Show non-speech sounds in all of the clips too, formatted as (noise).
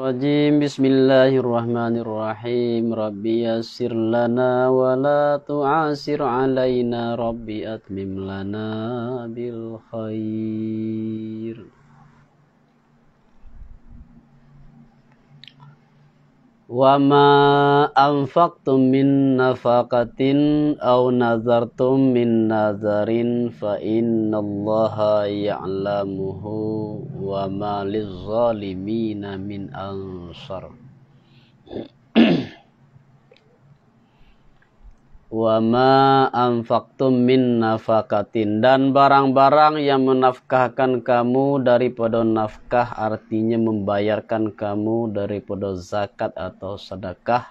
الرجيم بسم الله الرحمن الرحيم ربي يسر لنا ولا تعسر علينا ربي أتمم لنا بالخير وما أنفقتم من نفقة أو نذرتم من نذر فإن الله يعلمه وما للظالمين من أنصر wama anfaqtum min nafakatin dan barang-barang yang menafkahkan kamu daripada nafkah artinya membayarkan kamu daripada zakat atau sedekah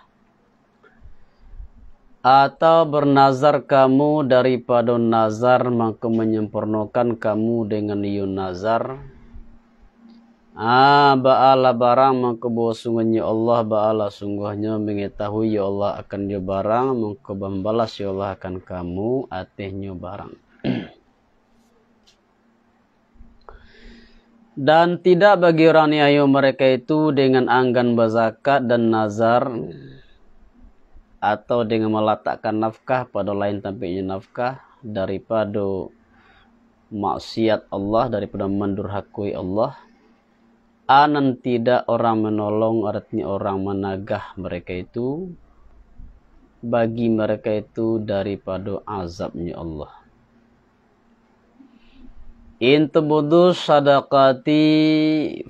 atau bernazar kamu daripada nazar maka menyempurnakan kamu dengan yunazar Ah, ba'ala barang mengkubu sungguhnya Allah ba'ala sungguhnya mengetahui ya Allah akan dia barang mengkubu membalas ya Allah akan kamu atihnya barang. (clears throat) dan tidak bagi orang yang mereka itu dengan anggan berzakat dan nazar atau dengan meletakkan nafkah pada lain tampaknya nafkah daripada maksiat Allah daripada mendurhakui Allah. anan tidak orang menolong artinya orang menagah mereka itu bagi mereka itu daripada azabnya Allah in tubudu sadaqati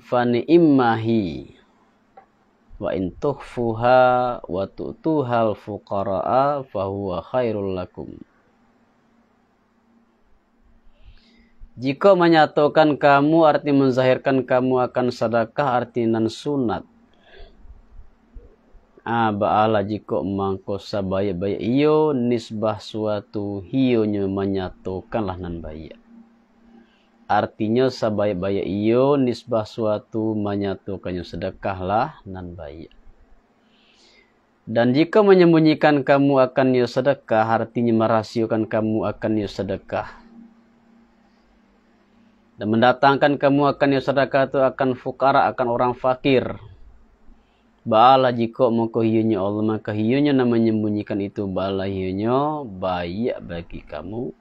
fani ni'mahi wa in tukhfuha wa tu'tuhal fuqara'a huwa khairul lakum Jika menyatukan kamu arti menzahirkan kamu akan sedekah arti nan sunat. Ah baala jika mangko sabaya baya iyo nisbah suatu hiyo menyatukan lah nan baya. Artinya sabaya baya iyo nisbah suatu menyatukannya sedekah lah nan baya. Dan jika menyembunyikan kamu akan sedekah, artinya merahsiakan kamu akan sedekah dan mendatangkan kamu akan ya sedekah itu akan fukara akan orang fakir Bala jiko moko hiyunya Allah maka hiyunya namanya menyembunyikan itu bala hiyunya baik bagi kamu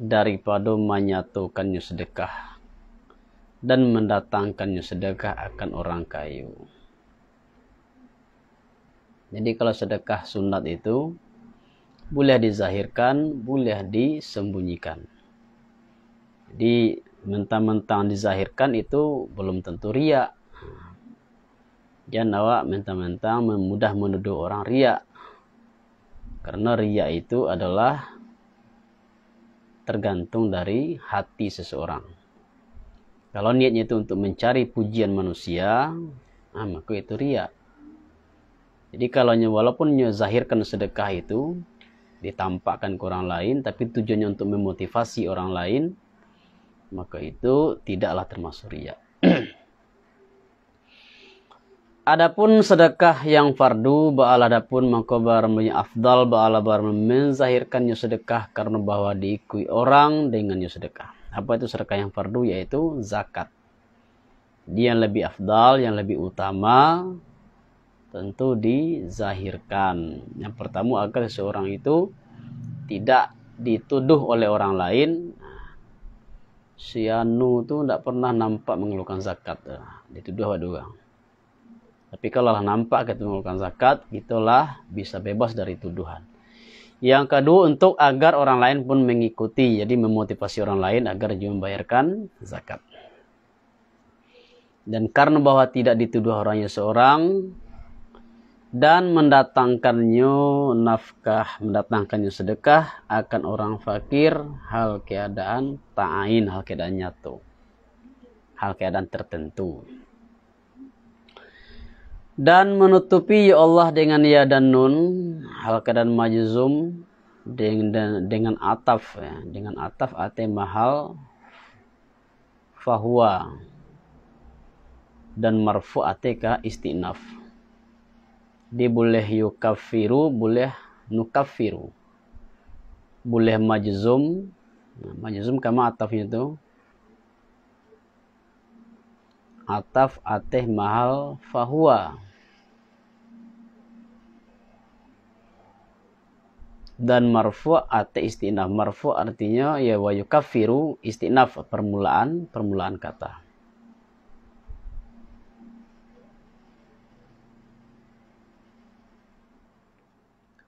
daripada menyatukan sedekah dan mendatangkan sedekah akan orang kayu. Jadi kalau sedekah sunat itu boleh dizahirkan, boleh disembunyikan. Jadi mentang-mentang dizahirkan itu belum tentu ria. Jangan awak mentang-mentang mudah menuduh orang ria. Karena ria itu adalah tergantung dari hati seseorang. Kalau niatnya itu untuk mencari pujian manusia, nah maka itu ria. Jadi kalau walaupun zahirkan sedekah itu ditampakkan ke orang lain, tapi tujuannya untuk memotivasi orang lain, maka itu tidaklah termasuk riya. (clears throat) Adapun sedekah yang fardu ba'al adapun maka menyi afdal ba'al barmen menzahirkannya sedekah karena bahwa diikui orang dengan sedekah. Apa itu sedekah yang fardu yaitu zakat. Dia yang lebih afdal, yang lebih utama tentu dizahirkan. Yang pertama agar seorang itu tidak dituduh oleh orang lain si Anu tuh tidak pernah nampak mengeluarkan zakat eh. dituduh pada orang tapi kalau nampak kita mengeluarkan zakat itulah bisa bebas dari tuduhan yang kedua untuk agar orang lain pun mengikuti jadi memotivasi orang lain agar juga membayarkan zakat dan karena bahwa tidak dituduh orangnya seorang dan mendatangkannya nafkah, mendatangkannya sedekah akan orang fakir hal keadaan ta'ain, hal keadaan nyatu. Hal keadaan tertentu. Dan menutupi ya Allah dengan ya dan nun, hal keadaan majzum dengan, dengan ataf ya. dengan ataf ate mahal fahuwa dan marfu atika istinaf di boleh yukafiru boleh nukafiru boleh majzum nah, majzum kama atafnya itu ataf ateh mahal fahuwa dan marfu ateh istinaf marfu artinya ya wa yukafiru istinaf permulaan permulaan kata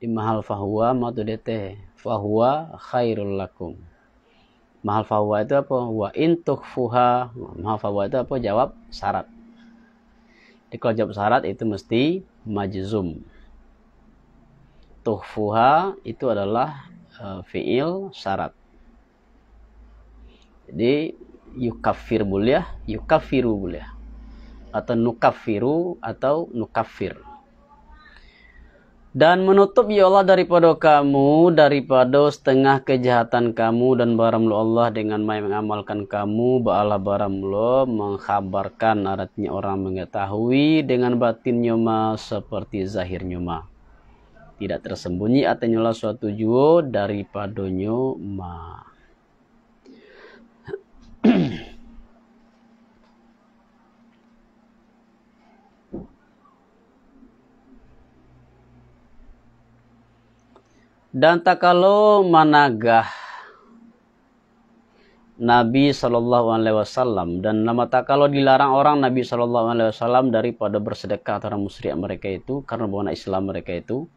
Di imahal fahuwa dete fahuwa khairul lakum mahal fahuwa itu apa wa intuk fuha mahal fahuwa itu apa jawab syarat di kalau jawab syarat itu mesti majzum tuhfuha itu adalah uh, fiil syarat jadi yukafir buliah ya? yukafiru buliah ya? atau nukafiru atau nukafir dan menutup ya Allah daripada kamu daripada setengah kejahatan kamu dan baramlu Allah dengan main mengamalkan kamu ba'ala baramlu mengkhabarkan aratnya orang mengetahui dengan batin nyoma seperti zahir nyoma tidak tersembunyi atau nyola suatu juo daripada nyoma (clears throat) Dan tak kalau managah Nabi Shallallahu Alaihi Wasallam dan nama tak kalau dilarang orang Nabi Shallallahu Alaihi Wasallam daripada bersedekah antara musyrik mereka itu karena bukan Islam mereka itu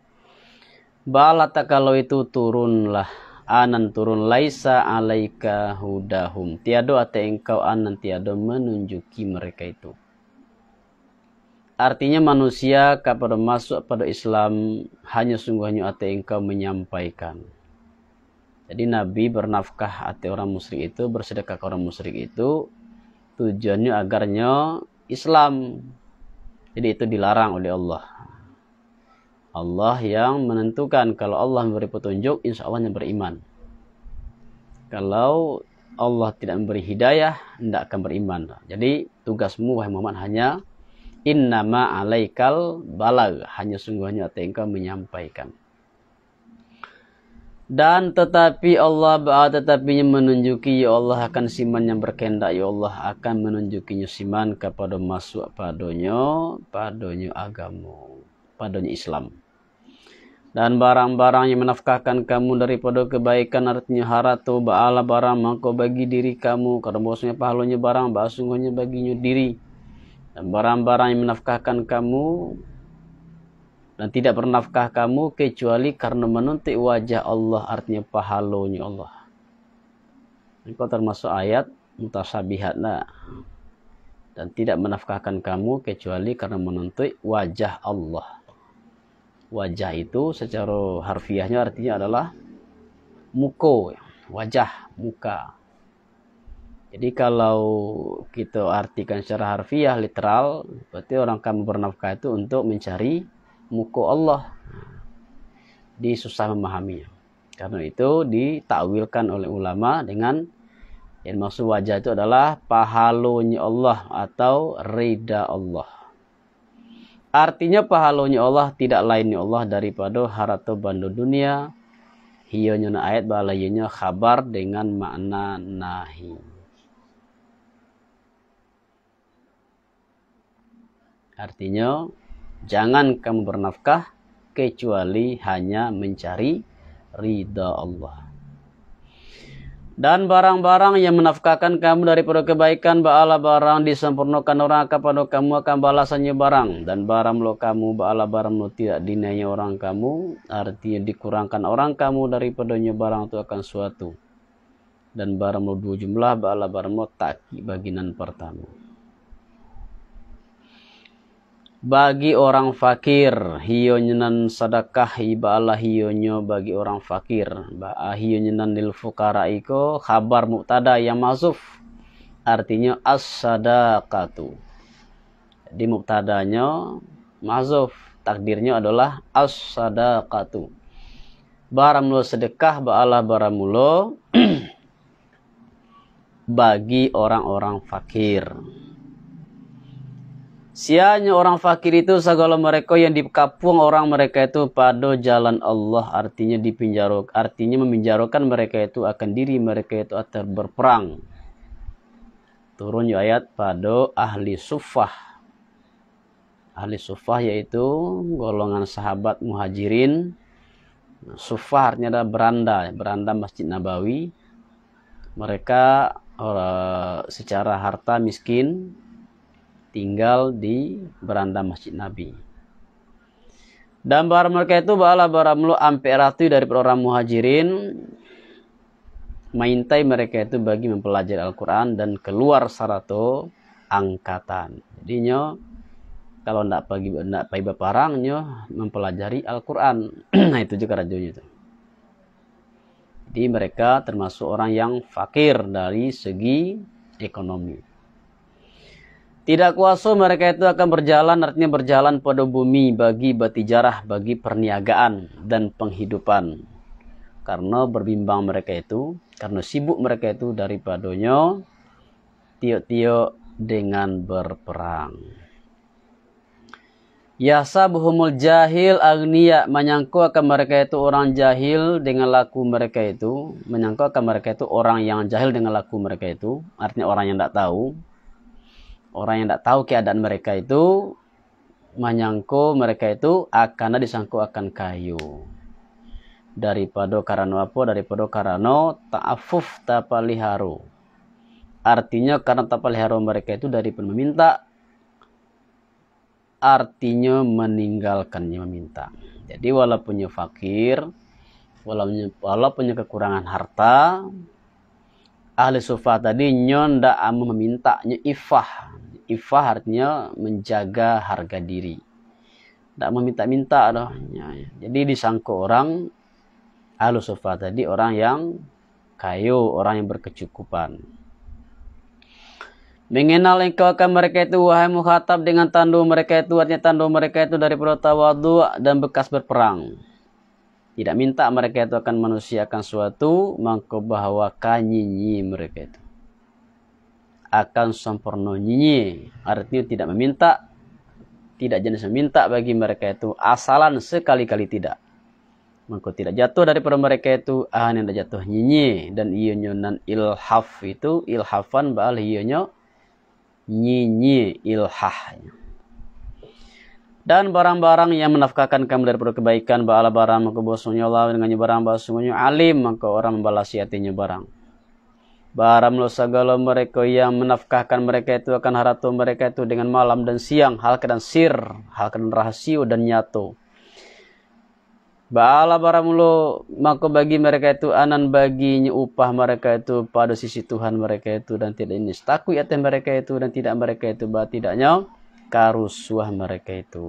balat tak kalau itu turunlah anan turun laisa alaika hudahum tiado atau engkau anan tiado menunjuki mereka itu Artinya manusia kepada masuk pada Islam hanya sungguhnya ate engkau menyampaikan. Jadi Nabi bernafkah ate orang musyrik itu, bersedekah ke orang musyrik itu tujuannya agarnya Islam. Jadi itu dilarang oleh Allah. Allah yang menentukan kalau Allah memberi petunjuk, insya Allah yang beriman. Kalau Allah tidak memberi hidayah, tidak akan beriman. Jadi tugasmu wahai Muhammad hanya innama alaikal balag hanya sungguhnya tengka menyampaikan dan tetapi Allah ah, tetapi menunjuki ya Allah akan siman yang berkendak ya Allah akan menunjukinya siman kepada masuk padonyo padonyo agama padonyo Islam dan barang-barang yang menafkahkan kamu daripada kebaikan artinya haratu ba'ala barang maka bagi diri kamu karena bosnya pahalanya barang bahas sungguhnya baginya diri dan barang-barang yang menafkahkan kamu dan tidak bernafkah kamu kecuali karena menuntut wajah Allah artinya pahalonya Allah. Ini kau termasuk ayat mutasabihat Dan tidak menafkahkan kamu kecuali karena menuntut wajah Allah. Wajah itu secara harfiahnya artinya adalah muko, wajah, muka. Jadi kalau kita artikan secara harfiah literal, berarti orang kamu bernafkah itu untuk mencari muka Allah. Di susah memahaminya. Karena itu ditakwilkan oleh ulama dengan yang maksud wajah itu adalah pahalonya Allah atau rida Allah. Artinya pahalonya Allah tidak lainnya Allah daripada harato bandu dunia. Hiyonya ayat balayanya khabar dengan makna nahi. Artinya, jangan kamu bernafkah kecuali hanya mencari ridha Allah. Dan barang-barang yang menafkahkan kamu daripada kebaikan, ba'ala barang disempurnakan orang kepada kamu akan balasannya barang. Dan barang lo kamu, ba'ala barang lo tidak dinanya orang kamu, artinya dikurangkan orang kamu dari daripadanya barang itu akan suatu. Dan barang lo dua jumlah, ba'ala barang lo tak baginan pertama bagi orang fakir hiyo nyenan sadakah ibalah hiyonyo bagi orang fakir ba hiyo nyenan lil fukara iko khabar muktada yang masuf artinya as sadaqatu di muktadanya masuf takdirnya adalah as sadaqatu baramulo sedekah ba'alah baramulo (clears throat) bagi orang-orang fakir Sianya orang fakir itu segala mereka yang dikapung orang mereka itu pada jalan Allah artinya dipinjarok artinya meminjarokan mereka itu akan diri mereka itu akan berperang. Turun ya ayat pada ahli sufah. Ahli sufah yaitu golongan sahabat muhajirin. Sufah artinya ada beranda, beranda Masjid Nabawi. Mereka eh, secara harta miskin tinggal di beranda Masjid Nabi. Dan bar mereka itu bala bara mulu ampe ratu dari orang muhajirin maintai mereka itu bagi mempelajari Al-Quran dan keluar sarato angkatan. Jadi nyo kalau ndak pagi ndak pagi parang nyo mempelajari Al-Quran. (clears throat) nah itu juga rajonya itu. Jadi mereka termasuk orang yang fakir dari segi ekonomi. Tidak kuasa mereka itu akan berjalan, artinya berjalan pada bumi bagi batijarah, bagi perniagaan dan penghidupan. Karena berbimbang mereka itu, karena sibuk mereka itu daripadanya tiok-tiok dengan berperang. Yasa buhumul jahil agniya menyangkau akan mereka itu orang jahil dengan laku mereka itu menyangkau akan mereka itu orang yang jahil dengan laku mereka itu artinya orang yang tidak tahu orang yang tidak tahu keadaan mereka itu menyangkut mereka itu akan disangkut akan kayu daripada karano apa daripada karano ta'afuf tapaliharu artinya karena tapaliharu mereka itu dari meminta artinya meninggalkannya meminta jadi walaupunnya fakir walaupunnya, walaupun kekurangan harta ahli sufa tadi nyonda amu memintanya ifah Iffah artinya menjaga harga diri. Tidak meminta-minta loh. Ya, ya. Jadi disangka orang alusofa tadi orang yang kayu, orang yang berkecukupan. Mengenal engkau akan mereka itu wahai mukhatab dengan tandu mereka itu artinya tandu mereka itu dari tawadu dan bekas berperang. Tidak minta mereka itu akan manusia akan suatu maka bahwa kanyinyi mereka itu akan sempurna nyinyi artinya tidak meminta tidak jenis meminta bagi mereka itu asalan sekali-kali tidak maka tidak jatuh daripada mereka itu ah yang jatuh nyinyi dan iyonyo nan ilhaf itu ilhafan baal iyonyo nyinyi ilhah dan barang-barang yang menafkahkan kamu daripada kebaikan baal barang maka bosunya Allah dengan barang bahasungguhnya alim maka orang membalas hatinya barang Baramlah segala mereka yang menafkahkan mereka itu akan haratu mereka itu dengan malam dan siang, hal dan sir, hal dan rahasia dan nyato. Ba'ala baramulo maka bagi mereka itu anan baginya upah mereka itu pada sisi Tuhan mereka itu dan tidak ini takui atas mereka itu dan tidak mereka itu bah tidaknya karuswah mereka itu.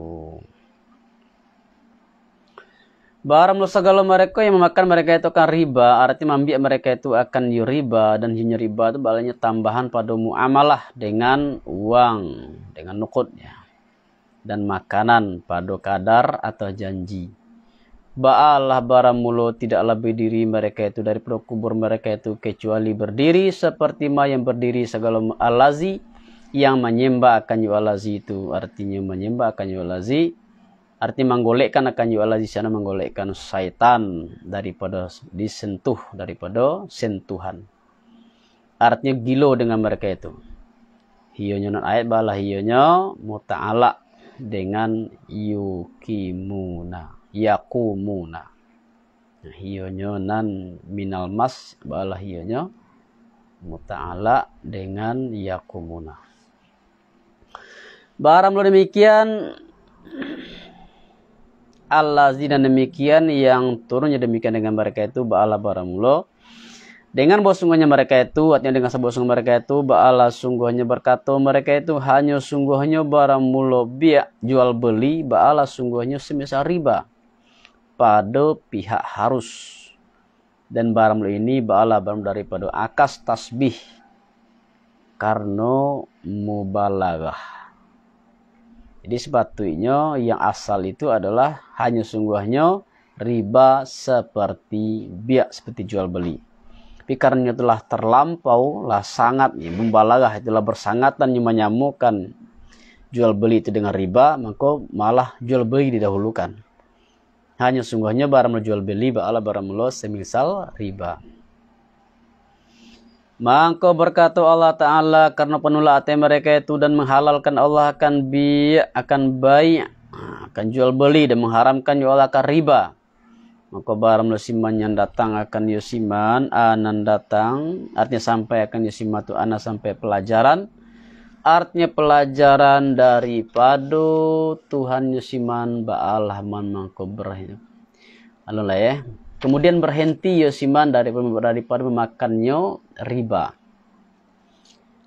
Barang segala mereka yang memakan mereka itu akan riba, artinya membiak mereka itu akan yuriba dan hinya riba itu balanya tambahan pada muamalah dengan uang, dengan nukutnya dan makanan pada kadar atau janji. Ba'alah barang mulu tidak lebih diri mereka itu dari kubur mereka itu kecuali berdiri seperti ma yang berdiri segala alazi yang menyembah akan yu itu artinya menyembah akan yu alazi Artinya menggolekkan akan jual di sana menggolekkan syaitan daripada disentuh daripada sentuhan. Artinya gilo dengan mereka itu. Hiyonya non ayat bala hiyonya muta'ala dengan yukimuna yakumuna. Nah, hiyonya nan minal mas bala hiyonya muta'ala dengan yakumuna. Barang lo demikian Allah dan demikian yang turunnya demikian dengan mereka itu ba'ala baramulo dengan bahwa mereka itu artinya dengan sebab mereka itu ba'ala sungguhnya berkata mereka itu hanya sungguhnya baramulo biak jual beli ba'ala sungguhnya semisal riba pada pihak harus dan baramulo ini ba'ala baram daripada akas tasbih karena mubalaghah jadi sepatutnya yang asal itu adalah hanya sungguhnya riba seperti biak seperti jual beli. Tapi telah terlampau lah sangat ya, membalagah itulah bersangatan yang menyamukan jual beli itu dengan riba maka malah jual beli didahulukan. Hanya sungguhnya barang jual beli ba'ala barang semisal riba. Mangko berkata Allah Ta'ala karena penolak hati mereka itu dan menghalalkan Allah akan bi akan baik akan jual beli dan mengharamkan ya Allah akan riba. Mangko barang musiman yang datang akan yusiman ya anan datang artinya sampai akan yusiman ya itu anak sampai pelajaran artinya pelajaran daripada Tuhan Yusiman Ba'al mangko berakhir. Alulah ya. Kemudian berhenti Yosiman dari daripada memakannya riba.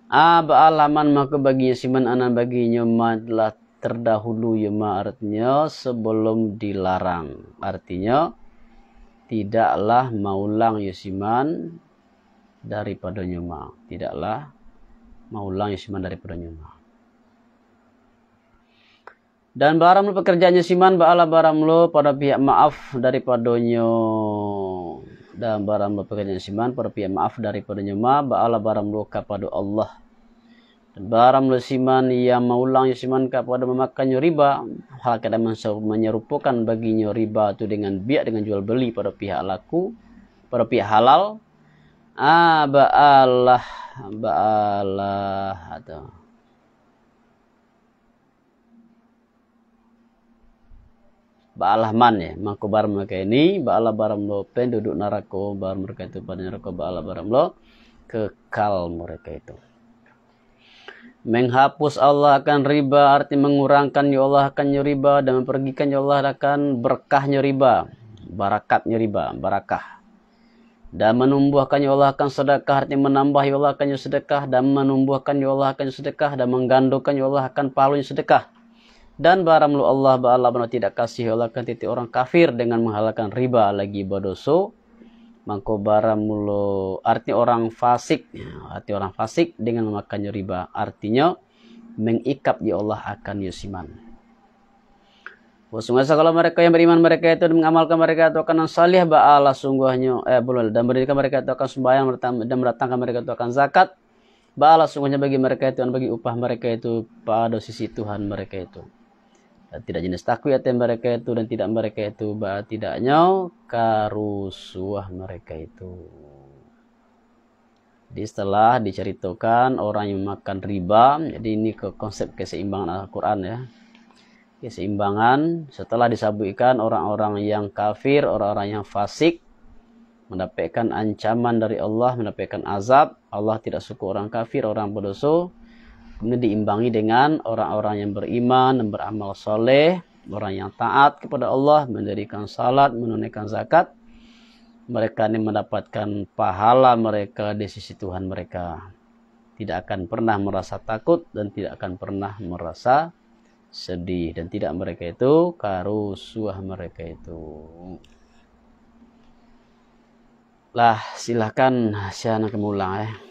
Aba alaman maka bagi Yosiman anan baginya madlah terdahulu yema artinya sebelum dilarang. Artinya tidaklah maulang Yosiman daripada nyuma. Tidaklah maulang Yosiman daripada nyuma. Dan baramlu pekerjaannya siman baala baramlu pada pihak maaf daripadonyo. Dan baramlu pekerjaannya siman pada pihak maaf daripadonyo ma baala baramlu kepada Allah. Dan baramlu siman yang maulang siman kepada memakannya riba. Hal kadang menyerupakan baginya riba itu dengan biak dengan jual beli pada pihak laku. Pada pihak halal. Ah ba'alah. Ba'alah. Atau ba'alah man ya maka bar mereka ini ba'alah baram lo pen duduk narako bar mereka itu pada narako ba'alah baram lo kekal mereka itu menghapus Allah akan riba arti mengurangkan ya Allah akan riba dan mempergikan ya Allah akan berkahnya riba barakatnya riba barakah dan menumbuhkan ya Allah akan sedekah arti menambah ya Allah akan sedekah dan menumbuhkan ya Allah akan sedekah dan menggandukan ya Allah akan palunya sedekah dan baramlu Allah ba'ala benar tidak kasih Allah kan titik orang kafir dengan menghalalkan riba lagi badoso Mangko baramlu arti orang fasik. Ya, arti orang fasik dengan memakan riba. Artinya mengikap ya Allah akan yusiman. Sungguh kalau mereka yang beriman mereka itu mengamalkan mereka itu akan salih ba'ala sungguhnya eh belum dan berikan mereka itu akan sembahyang dan meratangkan mereka itu akan zakat. Ba'ala sungguhnya bagi mereka itu dan bagi upah mereka itu pada sisi Tuhan mereka itu tidak jenis takwiyat yang mereka itu dan tidak mereka itu bah tidaknya karusuah mereka itu Di setelah diceritakan orang yang makan riba jadi ini ke konsep keseimbangan Al-Quran ya keseimbangan setelah disabuikan orang-orang yang kafir orang-orang yang fasik mendapatkan ancaman dari Allah, mendapatkan azab. Allah tidak suka orang kafir, orang berdosa. Kemudian diimbangi dengan orang-orang yang beriman dan beramal soleh, orang yang taat kepada Allah, mendirikan salat, menunaikan zakat. Mereka ini mendapatkan pahala mereka di sisi Tuhan mereka. Tidak akan pernah merasa takut dan tidak akan pernah merasa sedih dan tidak mereka itu karusuah mereka itu lah silahkan saya anak mulang ya